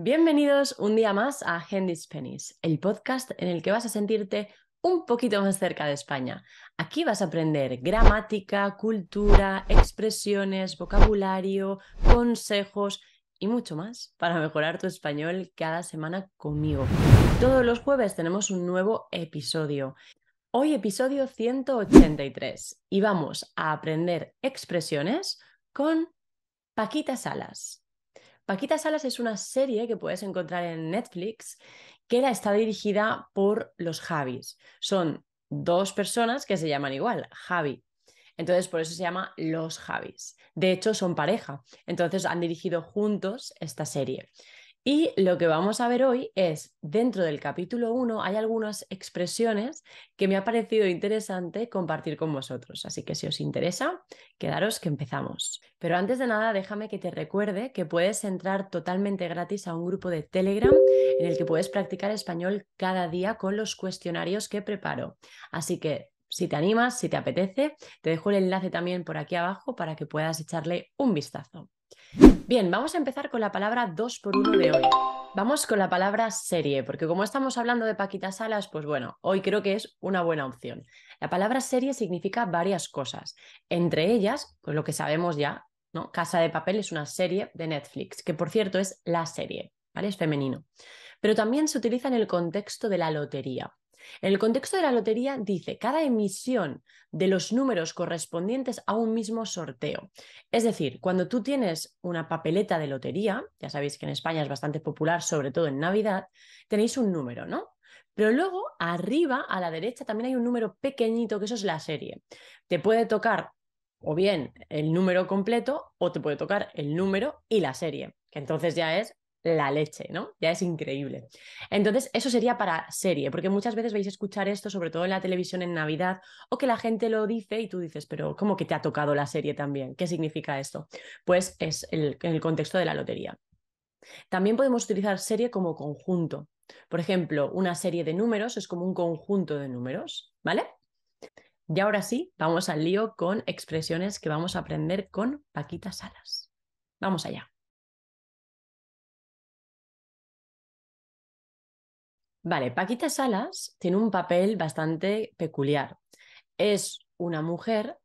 Bienvenidos un día más a Hendis el podcast en el que vas a sentirte un poquito más cerca de España. Aquí vas a aprender gramática, cultura, expresiones, vocabulario, consejos y mucho más para mejorar tu español cada semana conmigo. Todos los jueves tenemos un nuevo episodio. Hoy episodio 183 y vamos a aprender expresiones con Paquita Salas. Paquita Salas es una serie que puedes encontrar en Netflix que está dirigida por los Javis. Son dos personas que se llaman igual, Javi. Entonces, por eso se llama Los Javis. De hecho, son pareja. Entonces, han dirigido juntos esta serie. Y lo que vamos a ver hoy es, dentro del capítulo 1, hay algunas expresiones que me ha parecido interesante compartir con vosotros. Así que si os interesa, quedaros que empezamos. Pero antes de nada, déjame que te recuerde que puedes entrar totalmente gratis a un grupo de Telegram en el que puedes practicar español cada día con los cuestionarios que preparo. Así que si te animas, si te apetece, te dejo el enlace también por aquí abajo para que puedas echarle un vistazo. Bien, vamos a empezar con la palabra 2 por 1 de hoy. Vamos con la palabra serie, porque como estamos hablando de Paquita Salas, pues bueno, hoy creo que es una buena opción. La palabra serie significa varias cosas, entre ellas, pues lo que sabemos ya, ¿no? Casa de Papel es una serie de Netflix, que por cierto es la serie, ¿vale? Es femenino. Pero también se utiliza en el contexto de la lotería. En el contexto de la lotería dice cada emisión de los números correspondientes a un mismo sorteo. Es decir, cuando tú tienes una papeleta de lotería, ya sabéis que en España es bastante popular, sobre todo en Navidad, tenéis un número, ¿no? Pero luego arriba a la derecha también hay un número pequeñito, que eso es la serie. Te puede tocar o bien el número completo o te puede tocar el número y la serie, que entonces ya es la leche, ¿no? Ya es increíble. Entonces, eso sería para serie, porque muchas veces vais a escuchar esto, sobre todo en la televisión en Navidad, o que la gente lo dice y tú dices, pero ¿cómo que te ha tocado la serie también? ¿Qué significa esto? Pues es el, el contexto de la lotería. También podemos utilizar serie como conjunto. Por ejemplo, una serie de números es como un conjunto de números, ¿vale? Y ahora sí, vamos al lío con expresiones que vamos a aprender con Paquita Salas. Vamos allá. Paquita Salas tiene un papel bastante peculiar. Es una mujer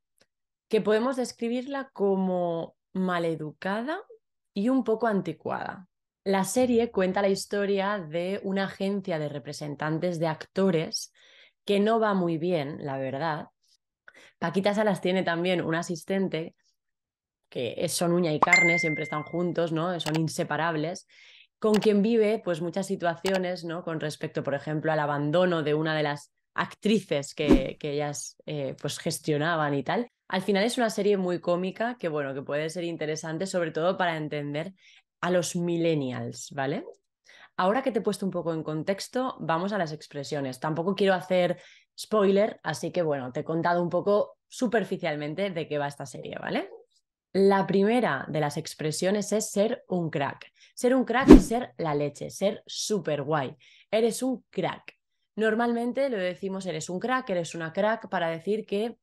que podemos describirla como maleducada y un poco anticuada. La serie cuenta la historia de una agencia de representantes de actores que no va muy bien, la verdad. Paquita Salas tiene también un asistente que son uña y carne, siempre están juntos, ¿no? Son inseparables con quien vive pues muchas situaciones, ¿no? Con respecto, por ejemplo, al abandono de una de las actrices que, ellas eh, pues gestionaban y tal. Al final es una serie muy cómica que, bueno, que puede ser interesante sobre todo para entender a los millennials, ¿vale? Ahora que te he puesto un poco en contexto, vamos a las expresiones. Tampoco quiero hacer spoiler, así que bueno, te he contado un poco superficialmente de qué va esta serie, ¿vale? La primera de las expresiones es ser un crack. Ser un crack es ser la leche, ser súper guay. Eres un crack. Normalmente lo decimos eres un crack, eres una crack para decir que,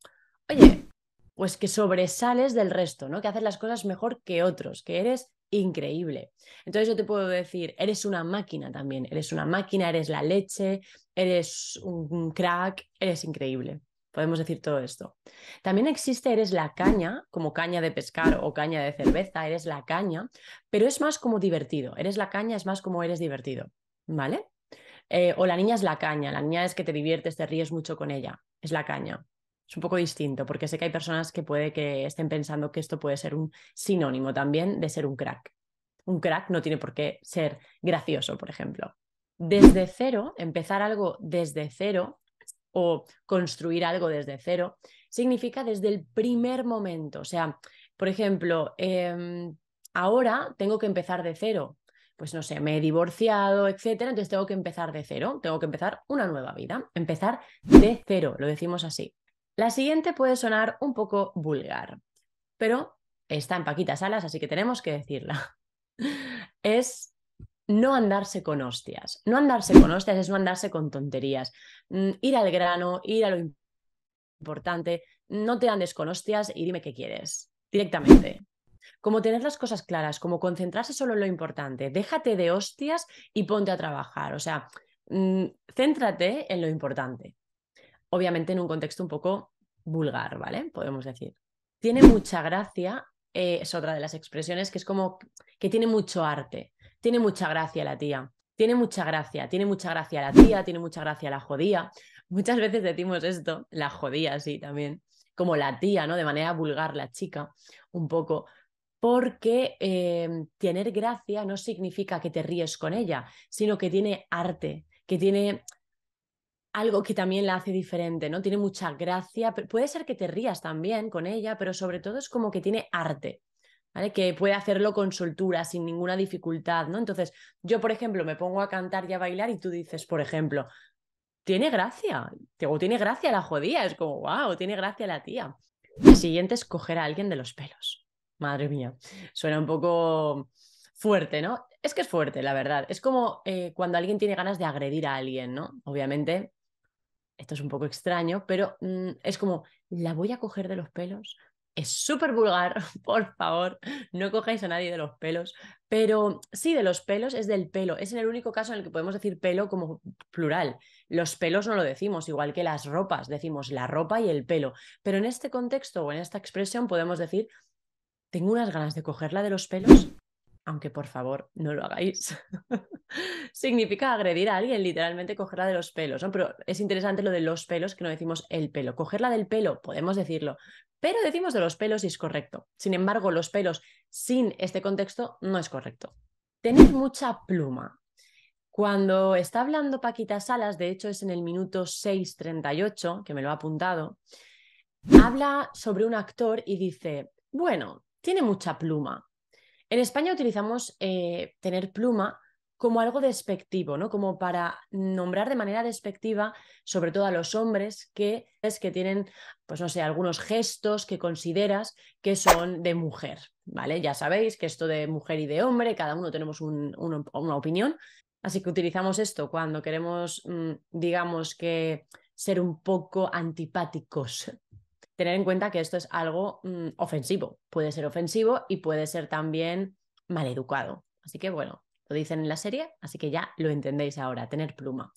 oye, pues que sobresales del resto, ¿no? Que haces las cosas mejor que otros, que eres increíble. Entonces yo te puedo decir, eres una máquina también, eres una máquina, eres la leche, eres un crack, eres increíble. Podemos decir todo esto. También existe eres la caña, como caña de pescar o caña de cerveza, eres la caña, pero es más como divertido. Eres la caña es más como eres divertido, ¿vale? Eh, o la niña es la caña, la niña es que te diviertes, te ríes mucho con ella, es la caña. Es un poco distinto, porque sé que hay personas que puede que estén pensando que esto puede ser un sinónimo también de ser un crack. Un crack no tiene por qué ser gracioso, por ejemplo. Desde cero, empezar algo desde cero o construir algo desde cero, significa desde el primer momento. O sea, por ejemplo, em, ahora tengo que empezar de cero. Pues no sé, me he divorciado, etcétera, entonces tengo que empezar de cero, tengo que empezar una nueva vida, empezar de cero, lo decimos así. La siguiente puede sonar un poco vulgar, pero está en paquitas alas así que tenemos que decirla. Es no andarse con hostias. No andarse con hostias es no andarse con tonterías. Mm, ir al grano, ir a lo importante. No te andes con hostias y dime qué quieres directamente. Como tener las cosas claras, como concentrarse solo en lo importante. Déjate de hostias y ponte a trabajar. O sea, mm, céntrate en lo importante. Obviamente en un contexto un poco vulgar, ¿vale? Podemos decir. Tiene mucha gracia, eh, es otra de las expresiones, que es como que tiene mucho arte. Tiene mucha gracia la tía, tiene mucha gracia, tiene mucha gracia la tía, tiene mucha gracia la jodía. Muchas veces decimos esto, la jodía, sí, también, como la tía, ¿no? De manera vulgar, la chica, un poco, porque em, tener gracia no significa que te ríes con ella, sino que tiene arte, que tiene algo que también la hace diferente, ¿no? Tiene mucha gracia, puede ser que te rías también con ella, pero sobre todo es como que tiene arte, que puede hacerlo con soltura, sin ninguna dificultad, ¿no? Entonces, yo, por ejemplo, me pongo a cantar y a bailar y tú dices, por ejemplo, tiene gracia, o tiene gracia la jodía, es como, wow, tiene gracia la tía. El siguiente es coger a alguien de los pelos. Madre mía, suena un poco fuerte, ¿no? Es que es fuerte, la verdad. Es como eh, cuando alguien tiene ganas de agredir a alguien, ¿no? Obviamente, esto es un poco extraño, pero mm, es como, la voy a coger de los pelos es súper vulgar, por favor, no cojáis a nadie de los pelos, pero sí de los pelos es del pelo, es en el único caso en el que podemos decir pelo como plural. Los pelos no lo decimos, igual que las ropas, decimos la ropa y el pelo, pero en este contexto o en esta expresión podemos decir, tengo unas ganas de cogerla de los pelos. Aunque por favor no lo hagáis. Significa agredir a alguien, literalmente cogerla de los pelos, Pero es interesante lo de los pelos que no decimos el pelo. Cogerla del pelo, podemos decirlo, pero decimos de los pelos y es correcto. Sin embargo, los pelos sin este contexto no es correcto. Tener mucha pluma. Cuando está hablando Paquita Salas, de hecho es en el minuto 6.38, que me lo ha apuntado, habla sobre un actor y dice, bueno, tiene mucha pluma. En España utilizamos eh, tener pluma como algo despectivo, ¿no? Como para nombrar de manera despectiva, sobre todo a los hombres, que es que tienen, pues no sé, algunos gestos que consideras que son de mujer, ¿vale? Ya sabéis que esto de mujer y de hombre, cada uno tenemos una opinión, así que utilizamos esto cuando queremos, mm, digamos que, ser un poco antipáticos. Tener en cuenta que esto es algo mm, ofensivo, puede ser ofensivo y puede ser también maleducado. Así que bueno, lo dicen en la serie, así que ya lo entendéis ahora, tener pluma.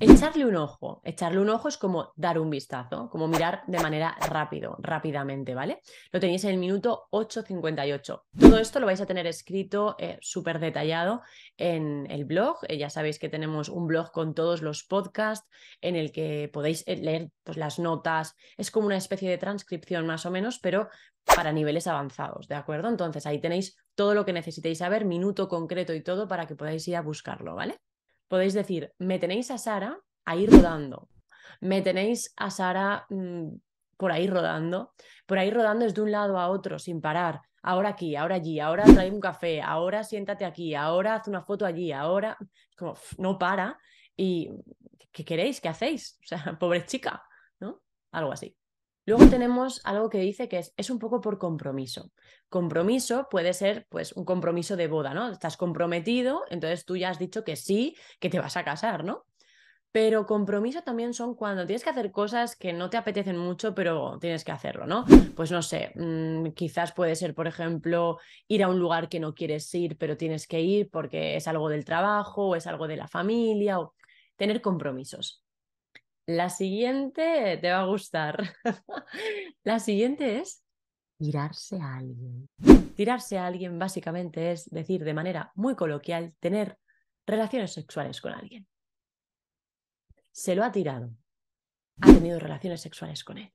Echarle un ojo. Echarle un ojo es como dar un vistazo, como mirar de manera rápido, rápidamente, ¿vale? Lo tenéis en el minuto 8.58. Todo esto lo vais a tener escrito eh, súper detallado en el blog. Eh, ya sabéis que tenemos un blog con todos los podcasts en el que podéis eh, leer pues, las notas. Es como una especie de transcripción más o menos, pero para niveles avanzados, ¿de acuerdo? Entonces ahí tenéis todo lo que necesitéis saber, minuto concreto y todo para que podáis ir a buscarlo, ¿vale? Podéis decir, me tenéis a Sara ahí rodando, me tenéis a Sara mm, por ahí rodando, por ahí rodando es de un lado a otro sin parar, ahora aquí, ahora allí, ahora trae un café, ahora siéntate aquí, ahora haz una foto allí, ahora como no para y ¿qué queréis? ¿Qué hacéis? O sea, pobre chica, ¿no? Algo así. Luego tenemos algo que dice que es, un poco por compromiso. Compromiso puede ser pues un compromiso de boda, ¿no? Estás comprometido, entonces tú ya has dicho que sí, que te vas a casar, ¿no? Pero compromiso también son cuando tienes que hacer cosas que no te apetecen mucho, pero tienes que hacerlo, ¿no? Pues no sé, mm, quizás puede ser, por ejemplo, ir a un lugar que no quieres ir, pero tienes que ir porque es algo del trabajo, o es algo de la familia, o tener compromisos. La siguiente te va a gustar. la siguiente es tirarse a alguien. Tirarse a alguien básicamente es decir de manera muy coloquial tener relaciones sexuales con alguien. Se lo ha tirado. Ha tenido relaciones sexuales con él.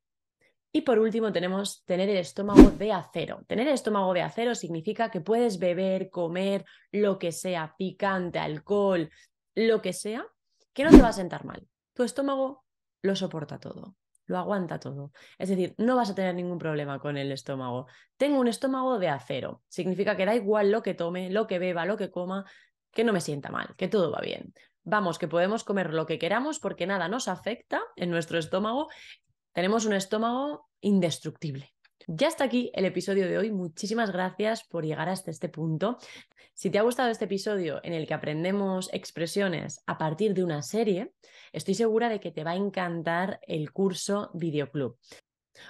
Y por último tenemos tener el estómago de acero. Tener el estómago de acero significa que puedes beber, comer, lo que sea, picante, alcohol, lo que sea, que no te va a sentar mal tu estómago lo soporta todo, lo aguanta todo. Es decir, no vas a tener ningún problema con el estómago. Tengo un estómago de acero. Significa que da igual lo que tome, lo que beba, lo que coma, que no me sienta mal, que todo va bien. Vamos, que podemos comer lo que queramos porque nada nos afecta en nuestro estómago. Tenemos un estómago indestructible. Ya está aquí el episodio de hoy. Muchísimas gracias por llegar hasta este punto. Si te ha gustado este episodio en el que aprendemos expresiones a partir de una serie, estoy segura de que te va a encantar el curso Videoclub.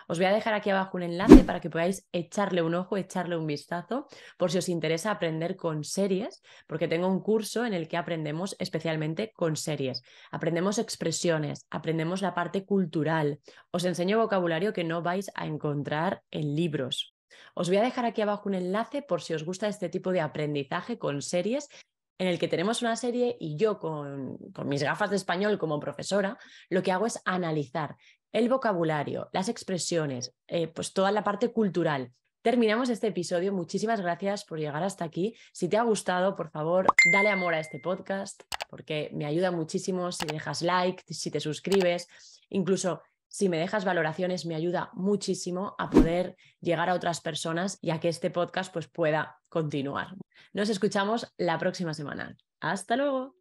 Os voy a dejar aquí abajo un enlace para que podáis echarle un ojo, echarle un vistazo, por si os interesa aprender con series, porque tengo un curso en el que aprendemos especialmente con series. Aprendemos expresiones, aprendemos la parte cultural, os enseño vocabulario que no vais a encontrar en libros. Os voy a dejar aquí abajo un enlace por si os gusta este tipo de aprendizaje con series en el que tenemos una serie y yo con, con, mis gafas de español como profesora, lo que hago es analizar el vocabulario, las expresiones, eh, pues toda la parte cultural. Terminamos este episodio. Muchísimas gracias por llegar hasta aquí. Si te ha gustado, por favor, dale amor a este podcast porque me ayuda muchísimo si dejas like, si te suscribes, incluso si me dejas valoraciones me ayuda muchísimo a poder llegar a otras personas y a que este podcast pues, pueda continuar. Nos escuchamos la próxima semana. Hasta luego.